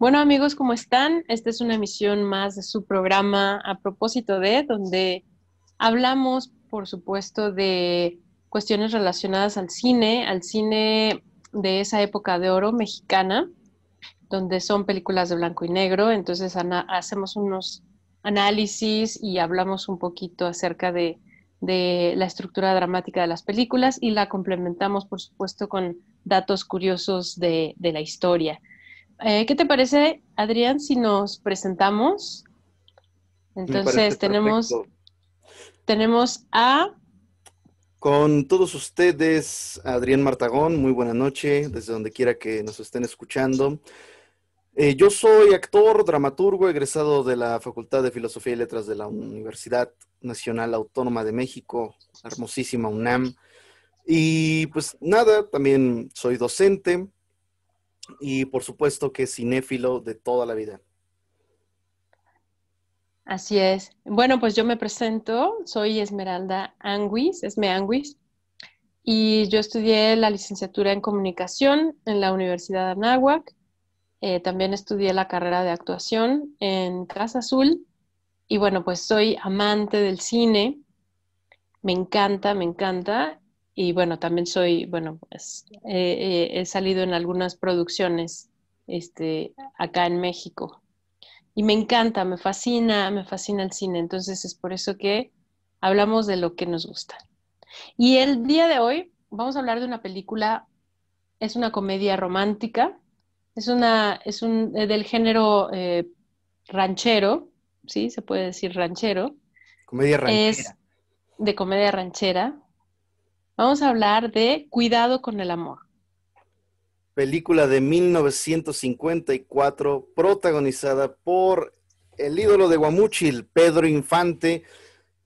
Bueno amigos, ¿cómo están? Esta es una emisión más de su programa a propósito de, donde hablamos, por supuesto, de cuestiones relacionadas al cine, al cine de esa época de oro mexicana, donde son películas de blanco y negro, entonces hacemos unos análisis y hablamos un poquito acerca de, la estructura dramática de las películas y la complementamos, por supuesto, con datos curiosos de la historia. Eh, ¿qué te parece, Adrián, si nos presentamos? Entonces tenemos, tenemos a... Con todos ustedes, Adrián Martagón, muy buena noche, desde donde quiera que nos estén escuchando. Eh, yo soy actor, dramaturgo, egresado de la Facultad de Filosofía y Letras de la Universidad Nacional Autónoma de México, hermosísima UNAM. Y pues nada, también soy docente, y por supuesto que cinéfilo de toda la vida. Así es. Bueno, pues yo me presento, soy Esmeralda Anguis, Esme Anguis, y yo estudié la licenciatura en comunicación en la Universidad de Anáhuac. Eh, también estudié la carrera de actuación en Casa Azul. Y bueno, pues soy amante del cine. Me encanta, me encanta y bueno, también soy, bueno, pues, eh, eh, he salido en algunas producciones este, acá en México. Y me encanta, me fascina, me fascina el cine. Entonces es por eso que hablamos de lo que nos gusta. Y el día de hoy vamos a hablar de una película, es una comedia romántica, es una, es un, eh, del género ranchero, ¿sí? Se puede decir ranchero. Comedia ranchera. de comedia ranchera, Vamos a hablar de Cuidado con el Amor. Película de 1954, protagonizada por el ídolo de Guamuchil, Pedro Infante,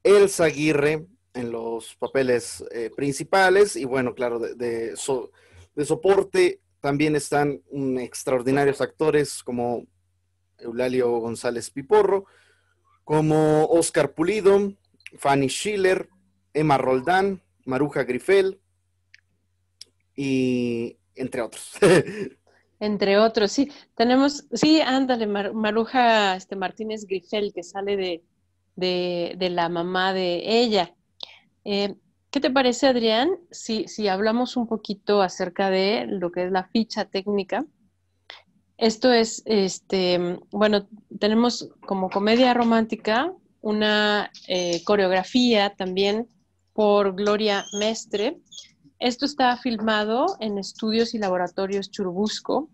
Elsa Aguirre, en los papeles eh, principales. Y bueno, claro, de, soporte también están extraordinarios actores como Eulalio González Piporro, como Oscar Pulido, Fanny Schiller, Emma Roldán, Maruja Grifel y entre otros. entre otros, sí. Tenemos, sí, ándale, Maruja este, Martínez Grifel, que sale de, de, la mamá de ella. Eh, ¿Qué te parece, Adrián, si, hablamos un poquito acerca de lo que es la ficha técnica? Esto es, este, bueno, tenemos como comedia romántica una eh, coreografía también por Gloria Mestre. Esto está filmado en estudios y laboratorios Churubusco,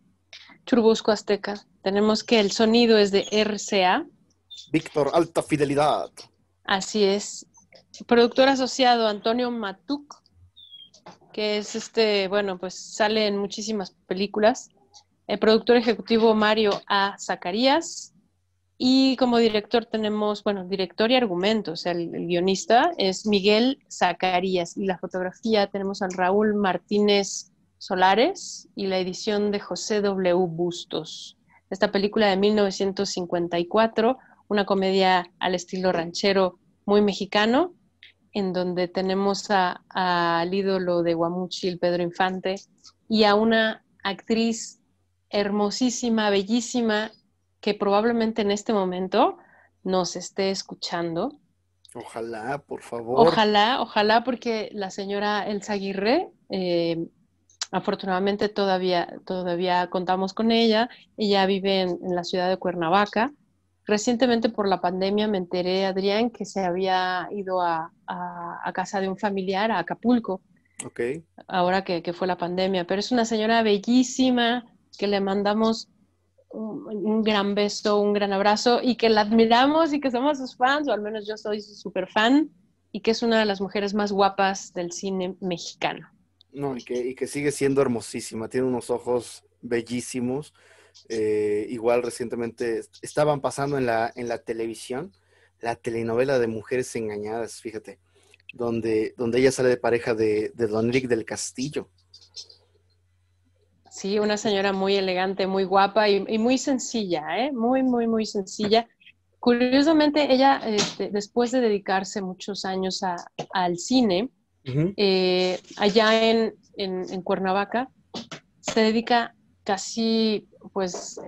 Churubusco Azteca. Tenemos que el sonido es de RCA. Víctor, alta fidelidad. Así es. Productor asociado Antonio Matuk, que es este, bueno, pues sale en muchísimas películas. El productor ejecutivo Mario A. Zacarías, y como director tenemos, bueno, director y argumentos. O sea, el, guionista es Miguel Zacarías y la fotografía tenemos a Raúl Martínez Solares y la edición de José W. Bustos. Esta película de 1954, una comedia al estilo ranchero muy mexicano, en donde tenemos al ídolo de Guamuchi, el Pedro Infante, y a una actriz hermosísima, bellísima que probablemente en este momento nos esté escuchando. Ojalá, por favor. Ojalá, ojalá, porque la señora Elsa Aguirre, eh, afortunadamente todavía, todavía contamos con ella. Ella vive en, la ciudad de Cuernavaca. Recientemente por la pandemia me enteré, Adrián, que se había ido a, casa de un familiar, a Acapulco. Ok. Ahora que, que fue la pandemia. Pero es una señora bellísima que le mandamos un, gran beso, un gran abrazo y que la admiramos y que somos sus fans, o al menos yo soy su super fan, y que es una de las mujeres más guapas del cine mexicano. No, y que, sigue siendo hermosísima, tiene unos ojos bellísimos. Eh, igual recientemente estaban pasando en la, en la televisión la telenovela de Mujeres Engañadas, fíjate, donde, donde ella sale de pareja de, de Don Rick del Castillo. Sí, una señora muy elegante, muy guapa y, muy sencilla, ¿eh? muy, muy, muy sencilla. Curiosamente, ella, este, después de dedicarse muchos años al cine, eh, allá en, Cuernavaca, se dedica casi pues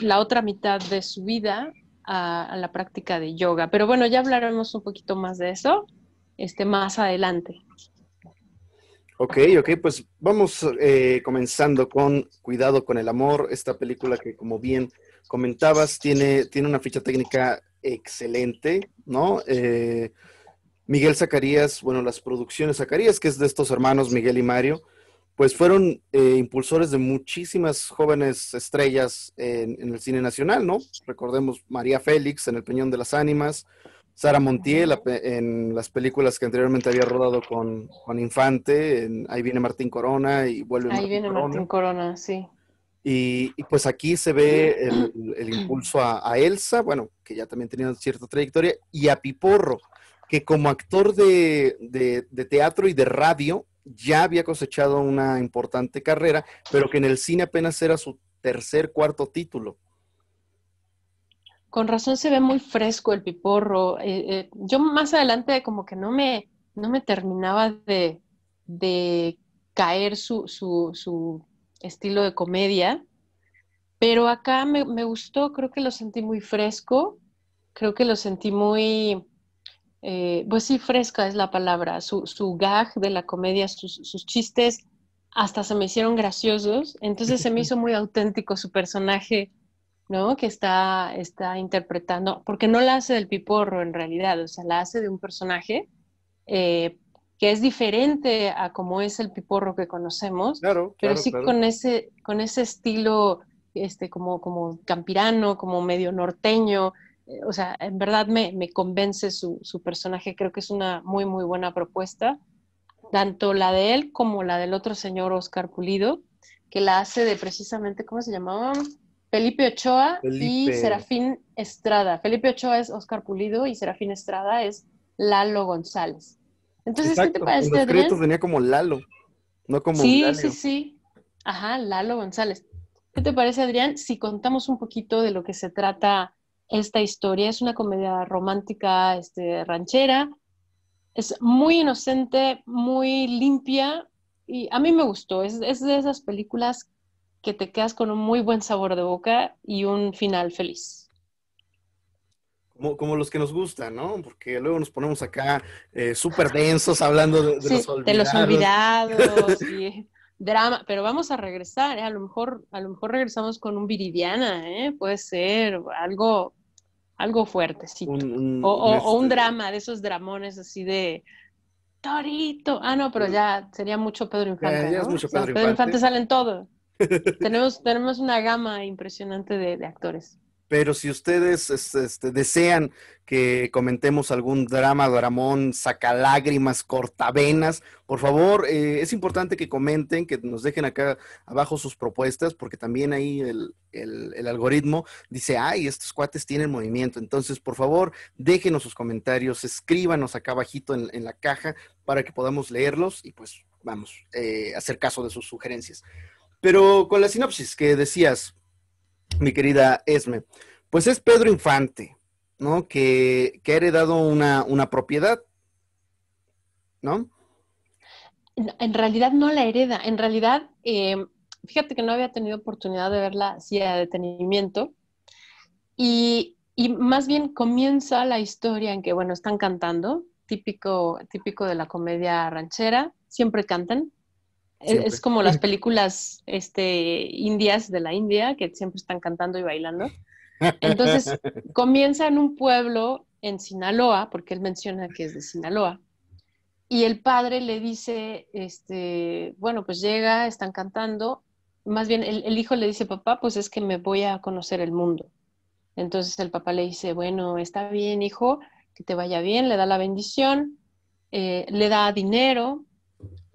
la otra mitad de su vida a, a, la práctica de yoga. Pero bueno, ya hablaremos un poquito más de eso este, más adelante. Ok, ok, pues vamos eh, comenzando con Cuidado con el Amor, esta película que como bien comentabas tiene, tiene una ficha técnica excelente, ¿no? Eh, Miguel Zacarías, bueno, las producciones Zacarías, que es de estos hermanos Miguel y Mario, pues fueron eh, impulsores de muchísimas jóvenes estrellas en, en, el cine nacional, ¿no? Recordemos María Félix en El Peñón de las Ánimas, Sara Montiel en las películas que anteriormente había rodado con, con Infante, en Ahí viene Martín Corona y vuelve Ahí viene Corona. Martín Corona, sí. Y, pues aquí se ve el, impulso a, Elsa, bueno, que ya también tenía cierta trayectoria, y a Piporro, que como actor de, de, teatro y de radio ya había cosechado una importante carrera, pero que en el cine apenas era su tercer, cuarto título con razón se ve muy fresco el piporro. Eh, eh, yo más adelante como que no me, no me terminaba de, caer su, estilo de comedia, pero acá me, gustó, creo que lo sentí muy fresco, creo que lo sentí muy, eh, pues sí, fresca es la palabra, su, gag de la comedia, sus, sus chistes hasta se me hicieron graciosos, entonces se me hizo muy auténtico su personaje ¿no? Que está, está interpretando, porque no la hace del piporro en realidad, o sea, la hace de un personaje eh, que es diferente a como es el piporro que conocemos, pero sí con ese, con ese estilo este, como, como campirano, como medio norteño. Eh, o sea, en verdad me, convence su, su, personaje, creo que es una muy, muy buena propuesta, tanto la de él como la del otro señor Oscar Pulido, que la hace de precisamente, ¿cómo se llamaba? Felipe Ochoa y Serafín Estrada. Felipe Ochoa es Oscar Pulido y Serafín Estrada es Lalo González. Entonces, ¿qué te parece? En los créditos venía como Lalo, no como Sí, sí, sí. Ajá, Lalo González. ¿Qué te parece, Adrián, si contamos un poquito de lo que se trata esta historia? Es una comedia romántica este, ranchera. Es muy inocente, muy limpia y a mí me gustó. Es, es de esas películas que te quedas con un muy buen sabor de boca y un final feliz. Como, como los que nos gustan, ¿no? Porque luego nos ponemos acá eh, súper densos hablando de, los olvidados. drama, pero vamos a regresar, ¿eh? a lo mejor, a lo mejor regresamos con un Viridiana, ¿eh? puede ser algo, algo fuerte, o, un este drama de esos dramones así de Torito, ah no, pero ya sería mucho Pedro Infante. Pedro, Infante. Pedro Infante sale en todo tenemos, tenemos una gama impresionante de, actores. Pero si ustedes este, desean que comentemos algún drama, dramón, lágrimas cortavenas, por favor, eh, es importante que comenten, que nos dejen acá abajo sus propuestas, porque también ahí el, algoritmo dice, ay, estos cuates tienen movimiento. Entonces, por favor, déjenos sus comentarios, escríbanos acá bajito en, la caja para que podamos leerlos y pues vamos, a eh, hacer caso de sus sugerencias. Pero con la sinopsis que decías, mi querida Esme, pues es Pedro Infante, ¿no? Que, que ha heredado una, una propiedad, ¿no? En realidad no la hereda, en realidad, eh, fíjate que no había tenido oportunidad de verla así a detenimiento. Y, y más bien comienza la historia en que, bueno, están cantando, típico, típico de la comedia ranchera, siempre cantan. Es como las películas este, indias de la India, que siempre están cantando y bailando. Entonces, comienza en un pueblo en Sinaloa, porque él menciona que es de Sinaloa, y el padre le dice, este, bueno, pues llega, están cantando, más bien el, hijo le dice, papá, pues es que me voy a conocer el mundo. Entonces el papá le dice, bueno, está bien, hijo, que te vaya bien, le da la bendición, eh, le da dinero,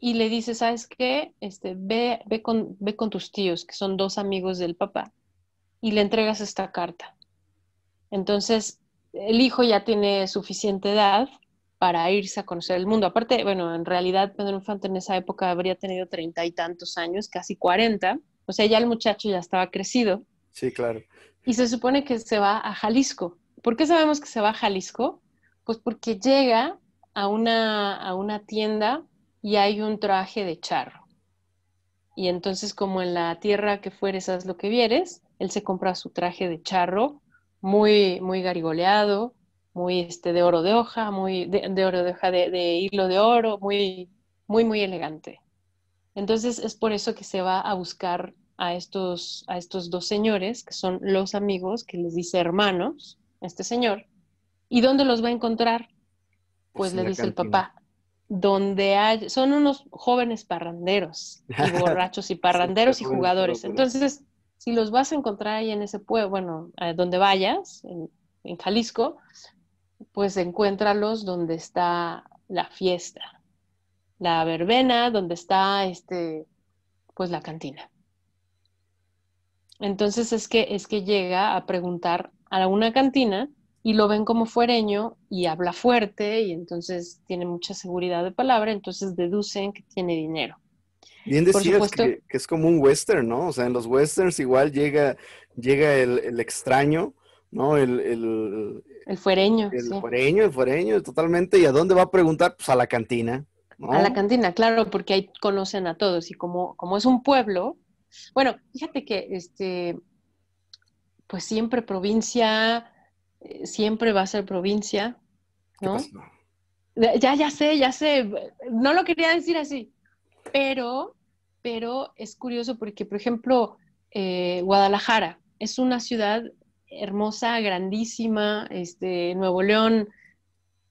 y le dices, ¿sabes qué? Este, ve, con, ve con tus tíos, que son dos amigos del papá, y le entregas esta carta. Entonces, el hijo ya tiene suficiente edad para irse a conocer el mundo. Aparte, bueno, en realidad Pedro Infante en esa época habría tenido treinta y tantos años, casi cuarenta. O sea, ya el muchacho ya estaba crecido. Sí, claro. Y se supone que se va a Jalisco. ¿Por qué sabemos que se va a Jalisco? Pues porque llega a una, a una tienda y hay un traje de charro. Y entonces, como en la tierra que fueres, haz lo que vieres, él se compra su traje de charro, muy, muy garigoleado, muy este, de oro de hoja, muy de, oro de hoja, de, hilo de oro, muy, muy, muy elegante. Entonces es por eso que se va a buscar a estos, a estos dos señores, que son los amigos, que les dice hermanos, este señor. ¿Y dónde los va a encontrar? Pues, pues le dice el papá, donde hay, son unos jóvenes parranderos, borrachos y parranderos y jugadores. Entonces, si los vas a encontrar ahí en ese pueblo, bueno, eh, donde vayas, en, Jalisco, pues encuéntralos donde está la fiesta, la verbena, donde está este, pues la cantina. Entonces es que es que llega a preguntar a una cantina y lo ven como fuereño y habla fuerte y entonces tiene mucha seguridad de palabra, entonces deducen que tiene dinero. Bien decir, supuesto, que, es como un western, ¿no? O sea, en los westerns igual llega, llega el, extraño, ¿no? El, el, el fuereño. El fuereño, el fuereño, totalmente. ¿Y a dónde va a preguntar? Pues a la cantina. A la cantina, claro, porque ahí conocen a todos. Y como, como es un pueblo, bueno, fíjate que este, pues siempre provincia, eh, siempre va a ser provincia, ¿no? Ya, ya sé, ya sé, no lo quería decir así, pero, pero es curioso porque, por ejemplo, eh, Guadalajara es una ciudad hermosa, grandísima, este, Nuevo León,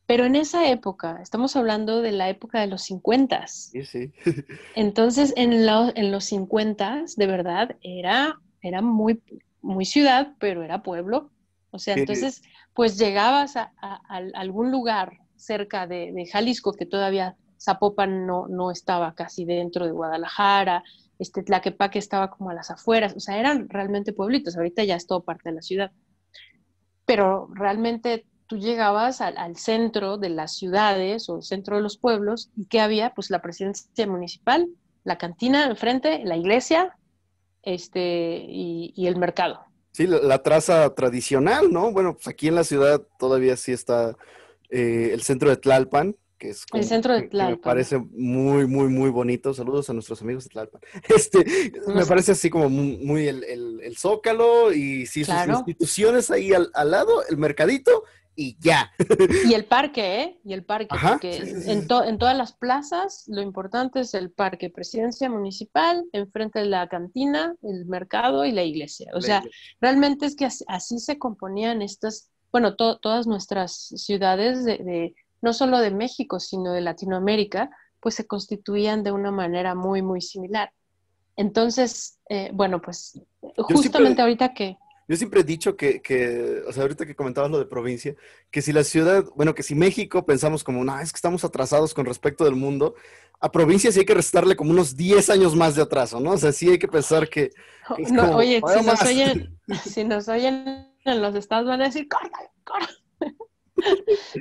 pero en esa época, estamos hablando de la época de los 50. Sí, Entonces, en, los 50, de verdad, era, era muy, muy ciudad, pero era pueblo, o sea, entonces, pues llegabas a, algún lugar cerca de, Jalisco, que todavía Zapopan no, no estaba casi dentro de Guadalajara, este Tlaquepaque estaba como a las afueras, o sea, eran realmente pueblitos, ahorita ya es todo parte de la ciudad. Pero realmente tú llegabas al, centro de las ciudades o centro de los pueblos y ¿qué había? Pues la presidencia municipal, la cantina enfrente, la iglesia este, y el mercado. Sí, la, traza tradicional, ¿no? Bueno, pues aquí en la ciudad todavía sí está eh, el centro de Tlalpan, que es el centro de Tlalpan. me parece muy, muy, muy bonito. Saludos a nuestros amigos de Tlalpan. Este, me parece así como muy, el, zócalo y sí, sus instituciones ahí al, al, lado, el mercadito y ya. Y el parque, ¿eh? Y el parque, porque en, en, todas las plazas lo importante es el parque, presidencia municipal, enfrente de la cantina, el mercado y la iglesia. O sea, realmente es que así, se componían estas, bueno, todas nuestras ciudades de, no solo de México, sino de Latinoamérica, pues se constituían de una manera muy, muy similar. Entonces, eh, bueno, pues justamente ahorita que... Yo siempre he dicho que, o sea, ahorita que comentabas lo de provincia, que si la ciudad, bueno, que si México pensamos como, no, es que estamos atrasados con respecto del mundo, a provincia sí hay que restarle como unos 10 años más de atraso, ¿no? O sea, sí hay que pensar que... Oh, no, oye, si nos, oyen, si nos oyen en los estados van a decir,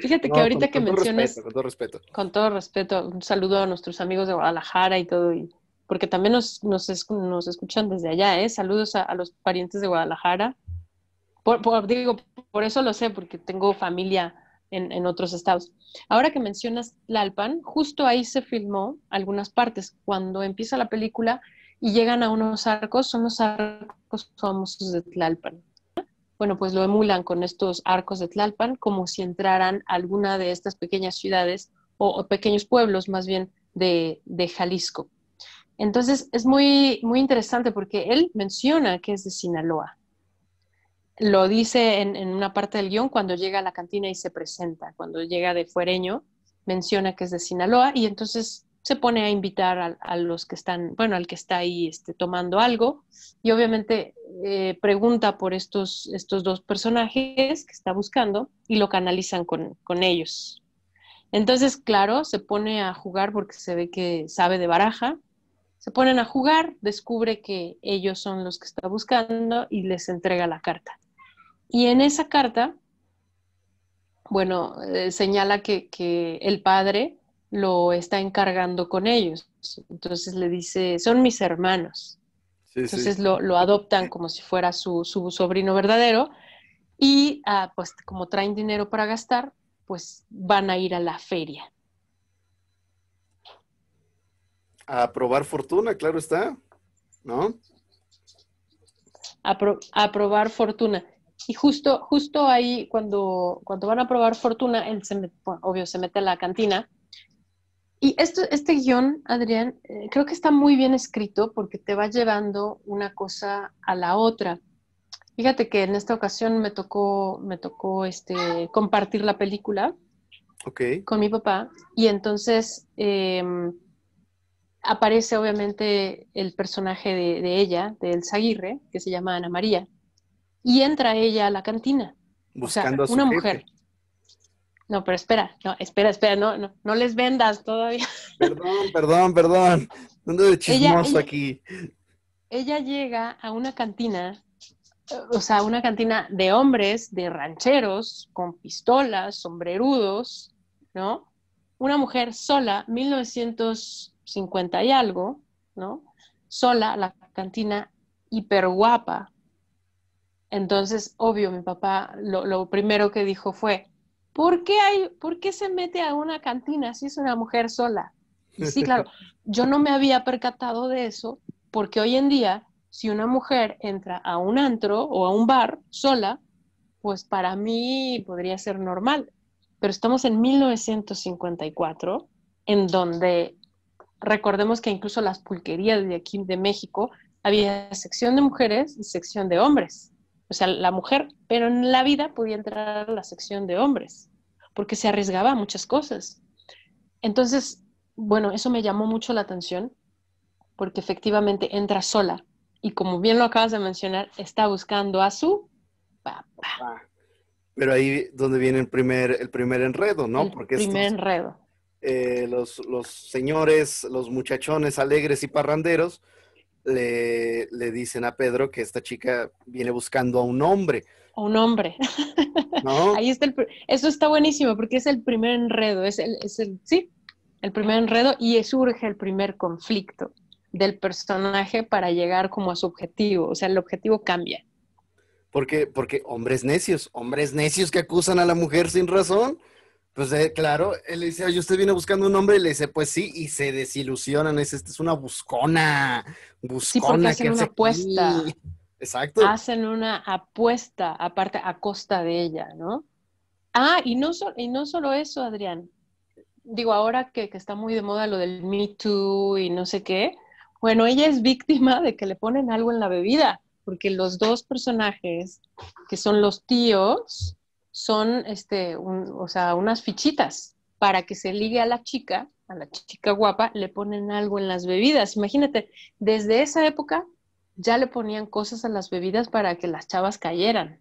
Fíjate que ahorita que mencionas... con todo respeto. Con todo respeto, un saludo a nuestros amigos de Guadalajara y todo, y porque también nos, escuchan desde allá, ¿eh? Saludos a, los parientes de Guadalajara. Por, digo, por eso lo sé, porque tengo familia en, otros estados. Ahora que mencionas Tlalpan, justo ahí se filmó algunas partes. Cuando empieza la película y llegan a unos arcos, son los arcos famosos de Tlalpan. Bueno, pues lo emulan con estos arcos de Tlalpan, como si entraran alguna de estas pequeñas ciudades o, pequeños pueblos más bien de Jalisco. Entonces es muy, muy interesante porque él menciona que es de Sinaloa. Lo dice en, una parte del guión cuando llega a la cantina y se presenta, cuando llega de fuereño, menciona que es de Sinaloa y entonces se pone a invitar a, los que están, bueno, al que está ahí este, tomando algo y obviamente eh, pregunta por estos, estos dos personajes que está buscando y lo canalizan con, con, ellos. Entonces, claro, se pone a jugar porque se ve que sabe de baraja se ponen a jugar, descubre que ellos son los que está buscando y les entrega la carta. Y en esa carta, bueno, eh, señala que, el padre lo está encargando con ellos. Entonces le dice, son mis hermanos. Entonces Lo, adoptan como si fuera su, sobrino verdadero y ah, pues como traen dinero para gastar, pues van a ir a la feria. A probar fortuna, claro está, ¿no? A, probar fortuna. Y justo, justo ahí, cuando, cuando van a probar fortuna, él se obvio, se mete a la cantina. Y esto, este guión, Adrián, eh, creo que está muy bien escrito porque te va llevando una cosa a la otra. Fíjate que en esta ocasión me tocó, me tocó este, compartir la película okay. con mi papá. Y entonces, em, aparece obviamente el personaje de, ella, del zaguirre, que se llama Ana María, y entra ella a la cantina. Buscando a una mujer. No, pero espera, no, espera, espera, no, no, les vendas todavía. Perdón, perdón, perdón. dónde de chismoso aquí. ella llega a una cantina, o sea, una cantina de hombres, de rancheros, con pistolas, sombrerudos, ¿no? Una mujer sola, 1900 50 y algo, ¿no? Sola, la cantina hiper guapa. Entonces, obvio, mi papá lo, primero que dijo fue, ¿por qué, hay, ¿por qué se mete a una cantina si es una mujer sola? Y sí, claro, yo no me había percatado de eso porque hoy en día, si una mujer entra a un antro o a un bar sola, pues para mí podría ser normal. Pero estamos en 1954, en donde Recordemos que incluso las pulquerías de aquí de México había sección de mujeres y sección de hombres. O sea, la mujer, pero en la vida podía entrar a la sección de hombres, porque se arriesgaba a muchas cosas. Entonces, bueno, eso me llamó mucho la atención, porque efectivamente entra sola y como bien lo acabas de mencionar, está buscando a su papá. Pero ahí donde viene el primer, el primer enredo, ¿no? El primer enredo. Eh, los, señores, los muchachones alegres y parranderos, le, dicen a Pedro que esta chica viene buscando a un hombre. A un hombre. Ahí está el, eso está buenísimo porque es el primer enredo, es el, sí, el primer enredo y surge el primer conflicto del personaje para llegar como a su objetivo, o sea, el objetivo cambia. Porque, porque hombres necios, hombres necios que acusan a la mujer sin razón. Pues eh, claro, él le dice, oye, usted viene buscando un hombre, y le dice, pues sí, y se desilusionan, es, es una buscona, buscona. Sí, porque hacen una apuesta. Exacto. Hacen una apuesta, aparte, a costa de ella, ¿no? Ah, y no, y no solo eso, Adrián. Digo, ahora que, que, está muy de moda lo del Me Too y no sé qué, bueno, ella es víctima de que le ponen algo en la bebida, porque los dos personajes, que son los tíos, son este, o sea, unas fichitas para que se ligue a la chica, a la chica guapa, le ponen algo en las bebidas. Imagínate, desde esa época ya le ponían cosas a las bebidas para que las chavas cayeran.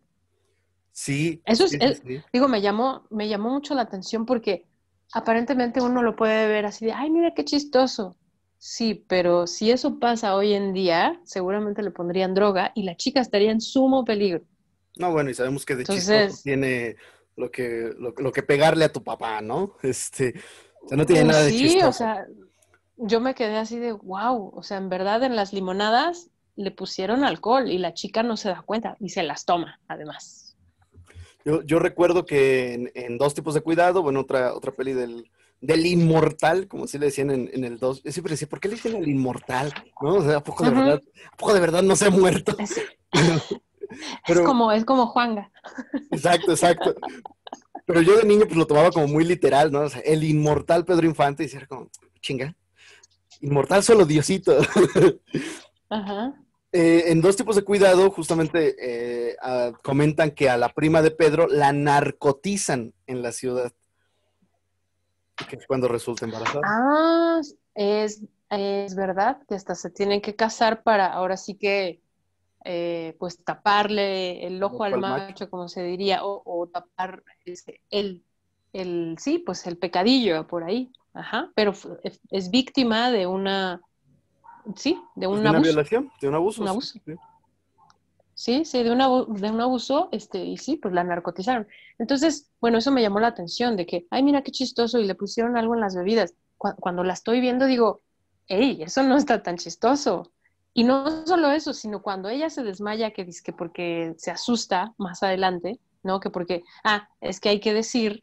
Sí. Eso es, es digo, me llamó, me llamó mucho la atención porque aparentemente uno lo puede ver así de, ay, mira qué chistoso. Sí, pero si eso pasa hoy en día, seguramente le pondrían droga y la chica estaría en sumo peligro. No, bueno, y sabemos que de Entonces, tiene lo que, lo, que pegarle a tu papá, ¿no? Este, o sea, no tiene pues nada de sí, Sí, o sea, yo me quedé así de wow, o sea, en verdad en las limonadas le pusieron alcohol y la chica no se da cuenta y se las toma, además. Yo, yo recuerdo que en, Dos tipos de cuidado, bueno, otra, otra peli del, del inmortal, como si le decían en, el dos Yo siempre decía, ¿por qué le dicen el inmortal? ¿No? O sea, ¿a poco de, verdad, poco de verdad no se ha muerto? es, como, es como Juanga. Exacto, exacto. Pero yo de niño pues lo tomaba como muy literal, ¿no? el inmortal Pedro Infante, y era como, chinga, inmortal solo Diosito. Ajá. Eh, en dos tipos de cuidado, justamente eh, comentan que a la prima de Pedro la narcotizan en la ciudad. Que es cuando resulta embarazada. Ah, es, es verdad que hasta se tienen que casar para ahora sí que eh, pues taparle el ojo, al macho, como se diría, o, tapar el, el, sí, pues el pecadillo por ahí, ajá, pero es, víctima de una, sí, de un abuso. una violación, de un abuso. Sí. sí, de, un abuso, de un abuso, este, y sí, pues la narcotizaron. Entonces, bueno, eso me llamó la atención, de que, ay, mira qué chistoso, y le pusieron algo en las bebidas. Cuando, cuando la estoy viendo digo, hey, eso no está tan chistoso. Y no solo eso, sino cuando ella se desmaya, que dice que porque se asusta más adelante, ¿no? Que porque, ah, es que hay que decir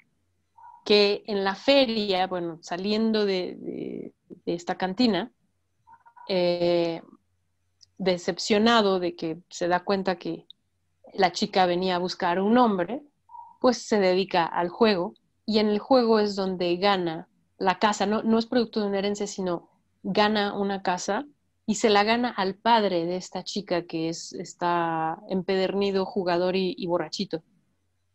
que en la feria, bueno, saliendo de, esta cantina, eh, decepcionado de que se da cuenta que la chica venía a buscar un hombre, pues se dedica al juego y en el juego es donde gana la casa, no, no es producto de una herencia, sino gana una casa y se la gana al padre de esta chica que es, está empedernido, jugador y, borrachito.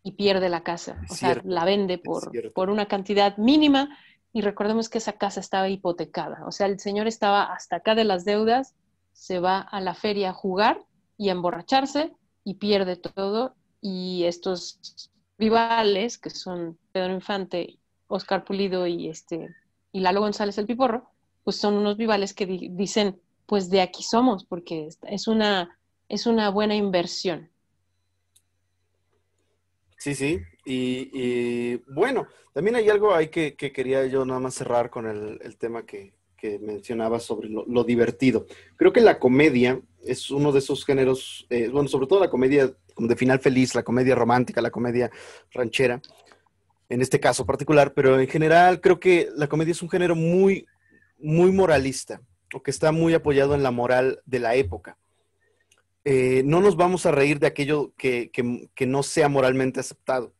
Y pierde la casa. O sea, la vende por, por una cantidad mínima. Y recordemos que esa casa estaba hipotecada. O sea, el señor estaba hasta acá de las deudas, se va a la feria a jugar y a emborracharse y pierde todo. Y estos rivales, que son Pedro Infante, Oscar Pulido y, este, y Lalo González el Piporro, pues son unos rivales que dicen, pues de aquí somos, porque es una, es una buena inversión. Sí, sí. Y, bueno, también hay algo ahí que, quería yo nada más cerrar con el, tema que, mencionaba sobre lo, divertido. Creo que la comedia es uno de esos géneros, eh, bueno, sobre todo la comedia de final feliz, la comedia romántica, la comedia ranchera, en este caso particular, pero en general creo que la comedia es un género muy, muy moralista. Porque está muy apoyado en la moral de la época. Eh, no nos vamos a reír de aquello que, no sea moralmente aceptado.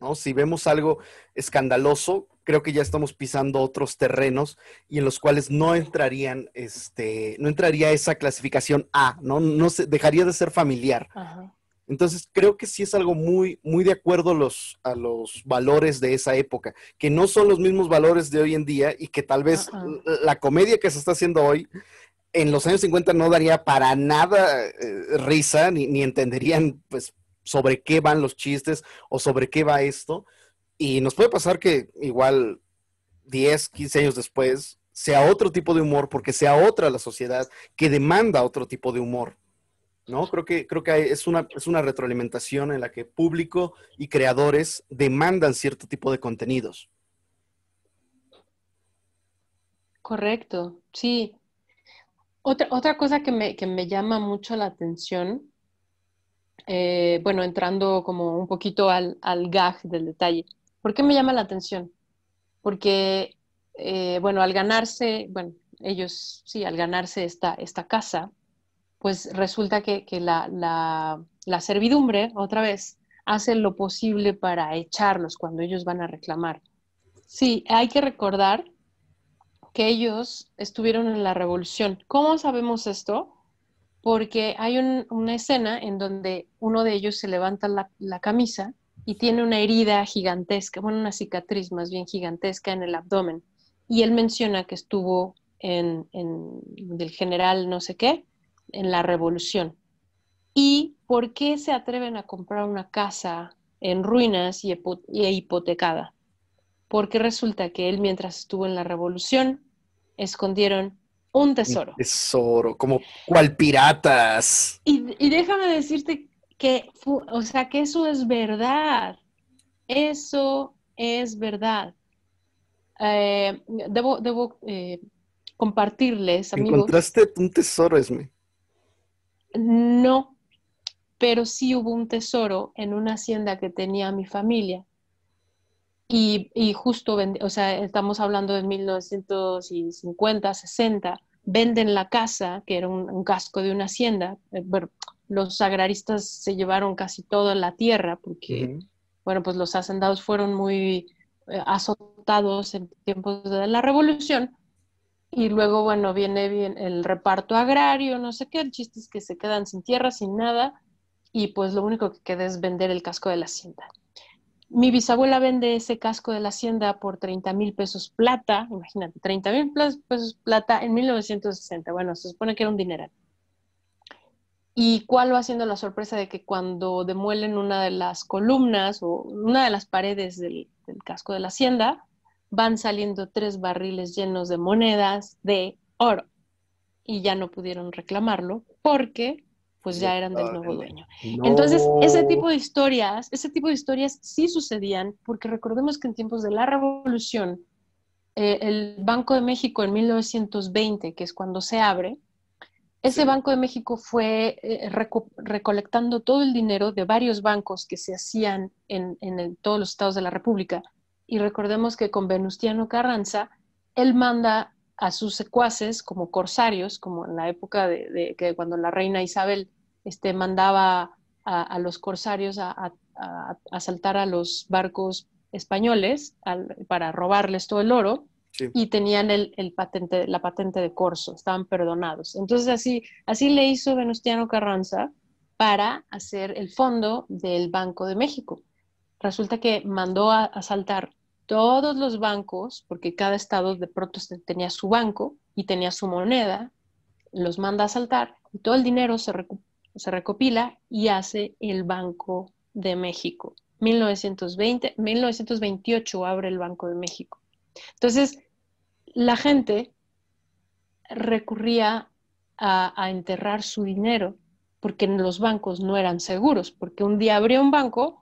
¿no? Si vemos algo escandaloso, creo que ya estamos pisando otros terrenos y en los cuales no entrarían, este, no entraría esa clasificación A, ¿no? No se, dejaría de ser familiar. Ajá. Entonces, creo que sí es algo muy, muy de acuerdo a los, a los valores de esa época, que no son los mismos valores de hoy en día y que tal vez la comedia que se está haciendo hoy en los años 50 no daría para nada eh, risa ni, entenderían pues sobre qué van los chistes o sobre qué va esto. Y nos puede pasar que igual 10, 15 años después sea otro tipo de humor porque sea otra la sociedad que demanda otro tipo de humor. ¿no? Creo que, creo que es, una, es una retroalimentación en la que público y creadores demandan cierto tipo de contenidos. Correcto, sí. Otra, otra cosa que me, llama mucho la atención, eh, bueno, entrando como un poquito al, al gag del detalle, ¿por qué me llama la atención? Porque, eh, bueno, al ganarse, bueno, ellos sí, al ganarse esta, esta casa, pues resulta que, la, servidumbre, otra vez, hace lo posible para echarlos cuando ellos van a reclamar. Sí, hay que recordar que ellos estuvieron en la revolución. ¿Cómo sabemos esto? Porque hay una escena en donde uno de ellos se levanta la, camisa y tiene una herida gigantesca, bueno, una cicatriz más bien gigantesca en el abdomen. Y él menciona que estuvo en, el general no sé qué, en la revolución. ¿Y por qué se atreven a comprar una casa en ruinas y hipotecada? Porque resulta que él mientras estuvo en la revolución escondieron un tesoro. tesoro, como cual piratas. Y, déjame decirte que, o sea, que eso es verdad. Eso es verdad. Eh, debo debo eh, compartirles, Encontraste un tesoro, Esme. No, pero sí hubo un tesoro en una hacienda que tenía mi familia. Y, y justo, o sea, estamos hablando de 1950, 60, venden la casa, que era un, casco de una hacienda. Eh, los agraristas se llevaron casi toda la tierra porque, bueno, pues los hacendados fueron muy eh, azotados en tiempos de la revolución y luego, bueno, viene bien el reparto agrario, no sé qué, el chiste es que se quedan sin tierra, sin nada, y pues lo único que queda es vender el casco de la hacienda. Mi bisabuela vende ese casco de la hacienda por 30 mil pesos plata, imagínate, 30 mil pesos plata en 1960. Bueno, se supone que era un dineral. Y cuál va haciendo la sorpresa de que cuando demuelen una de las columnas o una de las paredes del casco de la hacienda, van saliendo tres barriles llenos de monedas de oro y ya no pudieron reclamarlo porque pues ya eran del nuevo dueño. Entonces, ese tipo de historias, ese tipo de historias sí sucedían porque recordemos que en tiempos de la revolución, eh, el Banco de México en 1920, que es cuando se abre, ese Banco de México fue eh, recolectando todo el dinero de varios bancos que se hacían en, todos los estados de la República y recordemos que con Venustiano Carranza, él manda a sus secuaces como corsarios, como en la época de, que cuando la reina Isabel este, mandaba a, los corsarios a, asaltar a los barcos españoles para robarles todo el oro. y tenían el, la patente de corso, estaban perdonados. Entonces así, así le hizo Venustiano Carranza para hacer el fondo del Banco de México. Resulta que mandó a asaltar todos los bancos, porque cada estado de pronto este tenía su banco y tenía su moneda, los manda a saltar y todo el dinero se, recopila y hace el Banco de México. 1920, 1928 abre el Banco de México. Entonces, la gente recurría a, enterrar su dinero porque los bancos no eran seguros, porque un día abrió un banco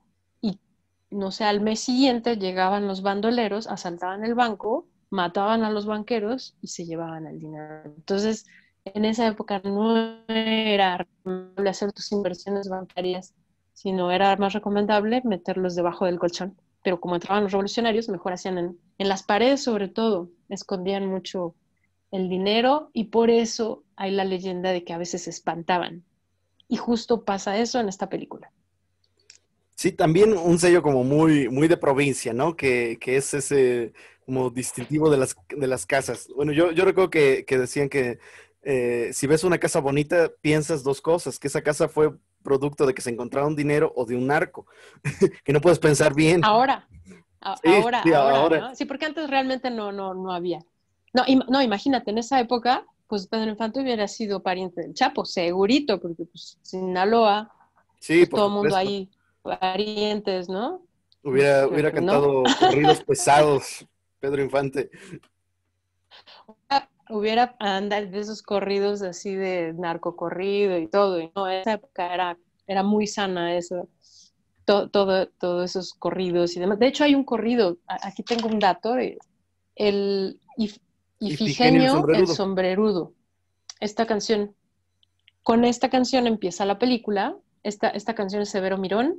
no sé, al mes siguiente llegaban los bandoleros, asaltaban el banco, mataban a los banqueros y se llevaban el dinero. Entonces, en esa época no era recomendable hacer tus inversiones bancarias, sino era más recomendable meterlos debajo del colchón. Pero como entraban los revolucionarios, mejor hacían en, las paredes sobre todo, escondían mucho el dinero y por eso hay la leyenda de que a veces se espantaban. Y justo pasa eso en esta película. Sí, también un sello como muy, muy de provincia, ¿no? Que, es ese como distintivo de las, de las casas. Bueno, yo, yo recuerdo que, decían que eh, si ves una casa bonita, piensas dos cosas, que esa casa fue producto de que se un dinero o de un arco que no puedes pensar bien. Ahora, sí, ahora, sí, ahora, porque antes realmente no, no, no había. No, no, imagínate, en esa época, pues Pedro Infante hubiera sido pariente del Chapo, segurito, porque pues Sinaloa, sí, pues, todo el mundo ahí parientes, ¿no? Hubiera, este, hubiera cantado corridos pesados, Pedro Infante. Hubiera andado de esos corridos así de narco corrido y todo. Y no, esa época era, muy sana eso. Todo, esos corridos y demás. De hecho, hay un corrido, aquí tengo un dato, eh, el Ifigenio, el, sombrerudo. Esta canción, con esta canción empieza la película, esta, esta canción es Severo Mirón,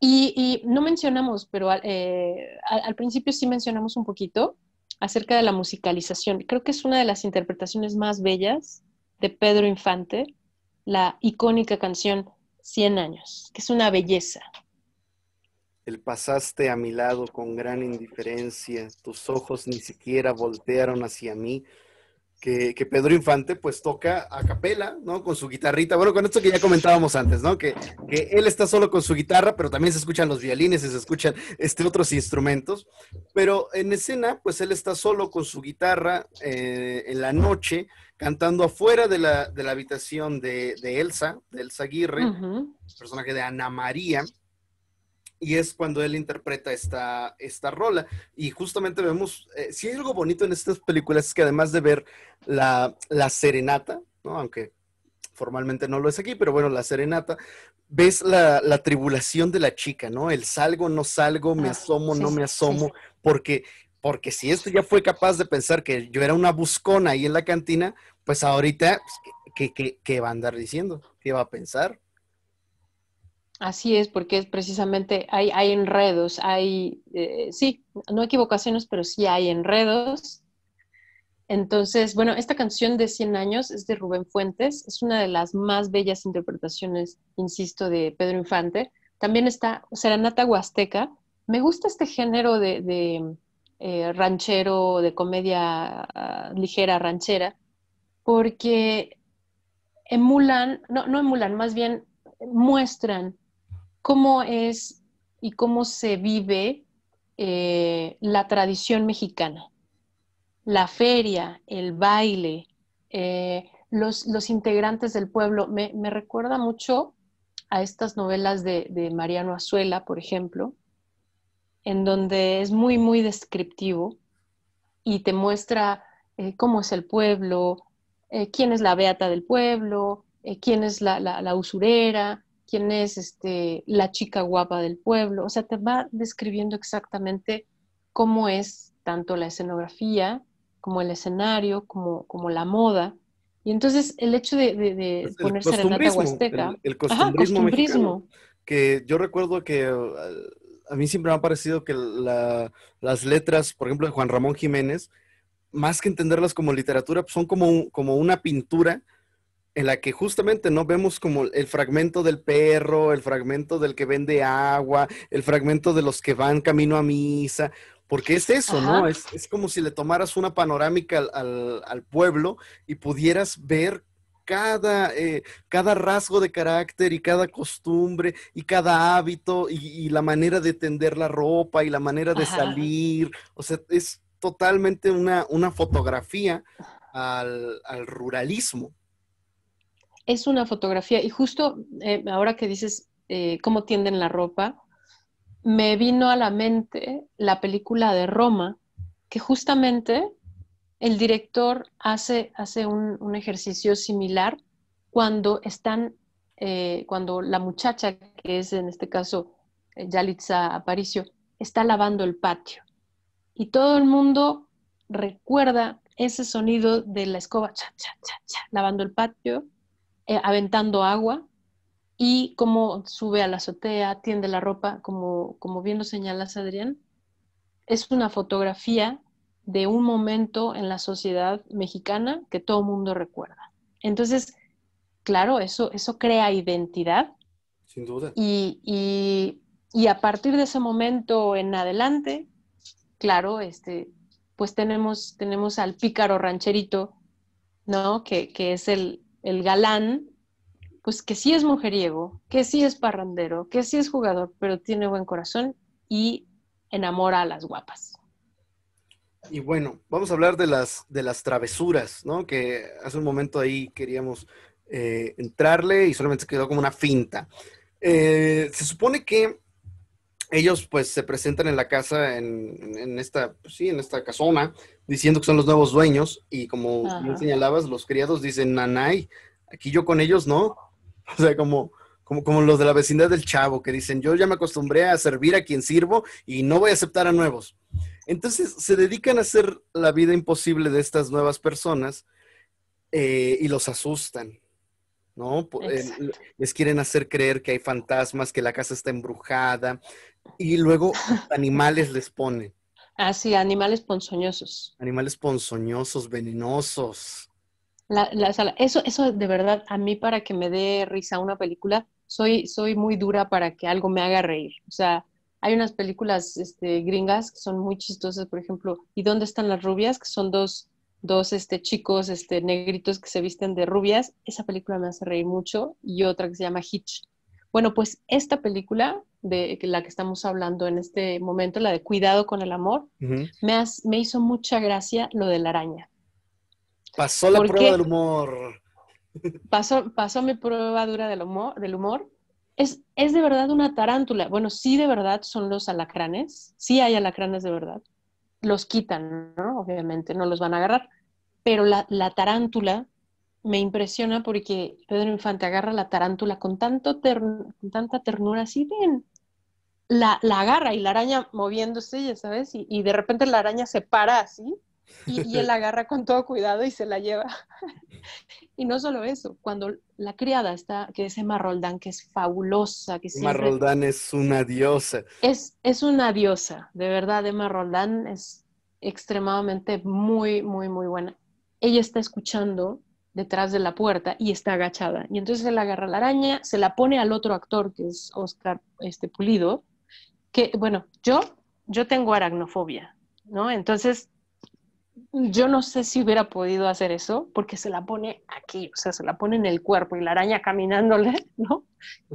y, no mencionamos, pero eh, al, principio sí mencionamos un poquito acerca de la musicalización. Creo que es una de las interpretaciones más bellas de Pedro Infante, la icónica canción Cien años, que es una belleza. El pasaste a mi lado con gran indiferencia, tus ojos ni siquiera voltearon hacia mí, que, Pedro Infante pues toca a capela, ¿no? Con su guitarrita. Bueno, con esto que ya comentábamos antes, ¿no? Que, que él está solo con su guitarra, pero también se escuchan los violines y se escuchan este, otros instrumentos. Pero en escena, pues él está solo con su guitarra eh, en la noche, cantando afuera de la, habitación de, Elsa, de Elsa Aguirre, personaje de Ana María y es cuando él interpreta esta, esta rola. Y justamente vemos, eh, si hay algo bonito en estas películas es que además de ver la, serenata, ¿no? aunque formalmente no lo es aquí, pero bueno, la serenata, ves la, tribulación de la chica, ¿no? El salgo, no salgo, me ah, asomo, no me asomo, porque... Porque si esto ya fue capaz de pensar que yo era una buscona ahí en la cantina, pues ahorita, pues, qué, qué va a andar diciendo? ¿Qué va a pensar? Así es, porque es precisamente hay, hay enredos, hay, eh, sí, no equivocaciones, pero sí hay enredos. Entonces, bueno, esta canción de 100 años es de Rubén Fuentes, es una de las más bellas interpretaciones, insisto, de Pedro Infante. También está Serenata Huasteca. Me gusta este género de, eh, ranchero, de comedia ah, ligera ranchera, porque emulan, no, no emulan, más bien muestran cómo es y cómo se vive eh, la tradición mexicana. La feria, el baile, eh, los, integrantes del pueblo. Me, recuerda mucho a estas novelas de, Mariano Azuela, por ejemplo, en donde es muy, muy descriptivo y te muestra eh, cómo es el pueblo, quién es la beata del pueblo, quién es la usurera, quién es este, la chica guapa del pueblo. O sea, te va describiendo exactamente cómo es tanto la escenografía como el escenario, como, como la moda. Y entonces el hecho de, ponerse de pues poner serenata huasteca. El, costumbrismo, Mexicano, que yo recuerdo que eh, a, mí siempre me ha parecido que las letras, por ejemplo, de Juan Ramón Jiménez, más que entenderlas como literatura, pues, son como, como una pintura en la que justamente no vemos como el fragmento del perro, el fragmento del que vende agua, el fragmento de los que van camino a misa, porque es eso, ¿no? Es, como si le tomaras una panorámica al, pueblo y pudieras ver cada, eh, cada rasgo de carácter y cada costumbre y cada hábito y, la manera de tender la ropa y la manera de salir. O sea, es totalmente una, fotografía al, al ruralismo es una fotografía, y justo eh, ahora que dices eh, cómo tienden la ropa, me vino a la mente la película de Roma, que justamente el director hace, un, ejercicio similar cuando están, eh, cuando la muchacha, que es en este caso Yalitza Aparicio, está lavando el patio. Y todo el mundo recuerda ese sonido de la escoba, lavando el patio, eh, aventando agua y cómo sube a la azotea, tiende la ropa, como, como bien lo señalas, Adrián. Es una fotografía de un momento en la sociedad mexicana que todo el mundo recuerda. Entonces, claro, eso, eso crea identidad. Sin duda. Y, a partir de ese momento en adelante, claro, este, pues tenemos, tenemos al pícaro rancherito, ¿no? que es el, el galán, pues que sí es mujeriego, que sí es parrandero, que sí es jugador, pero tiene buen corazón y enamora a las guapas. Y bueno, vamos a hablar de las, de las travesuras, ¿no? Que hace un momento ahí queríamos eh, entrarle y solamente quedó como una finta. Eh, se supone que ellos pues se presentan en la casa, en, en esta, pues sí, en esta casona, diciendo que son los nuevos dueños y como señalabas, los criados dicen, nanay, aquí yo con ellos no. O sea, como, como, como los de la vecindad del chavo que dicen, yo ya me acostumbré a servir a quien sirvo y no voy a aceptar a nuevos. Entonces se dedican a hacer la vida imposible de estas nuevas personas eh, y los asustan. ¿no? Eh, les quieren hacer creer que hay fantasmas, que la casa está embrujada, y luego animales les pone. Ah, sí, animales ponzoñosos. Animales ponzoñosos, venenosos. La, la, eso, eso de verdad, a mí para que me dé risa una película, soy, soy muy dura para que algo me haga reír. O sea, hay unas películas este, gringas que son muy chistosas, por ejemplo, ¿Y dónde están las rubias? Que son dos, este, chicos este, negritos que se visten de rubias. Esa película me hace reír mucho. Y otra que se llama Hitch. Bueno, pues esta película de la que estamos hablando en este momento, la de cuidado con el amor, me, hizo mucha gracia lo de la araña. Pasó la prueba del humor. Pasó, pasó mi prueba dura del humor. Del humor. Es, es, de verdad una tarántula. Bueno, sí de verdad son los alacranes, sí hay alacranes de verdad. Los quitan, ¿no? Obviamente, no los van a agarrar. Pero la, la tarántula me impresiona porque Pedro Infante agarra la tarántula con, tanto tanta ternura, así bien la, agarra y la araña moviéndose, ya sabes, y, de repente la araña se para así y, él la agarra con todo cuidado y se la lleva. y no solo eso, cuando la criada está, que es Emma Roldán, que es fabulosa. Que Emma Roldán es una diosa. Es, es una diosa, de verdad, Emma Roldán es extremadamente muy, muy, muy buena. Ella está escuchando detrás de la puerta y está agachada. Y entonces él agarra la araña, se la pone al otro actor, que es Oscar este, Pulido, que, bueno, yo, yo tengo aracnofobia, ¿no? Entonces, yo no sé si hubiera podido hacer eso, porque se la pone aquí, o sea, se la pone en el cuerpo y la araña caminándole, ¿no?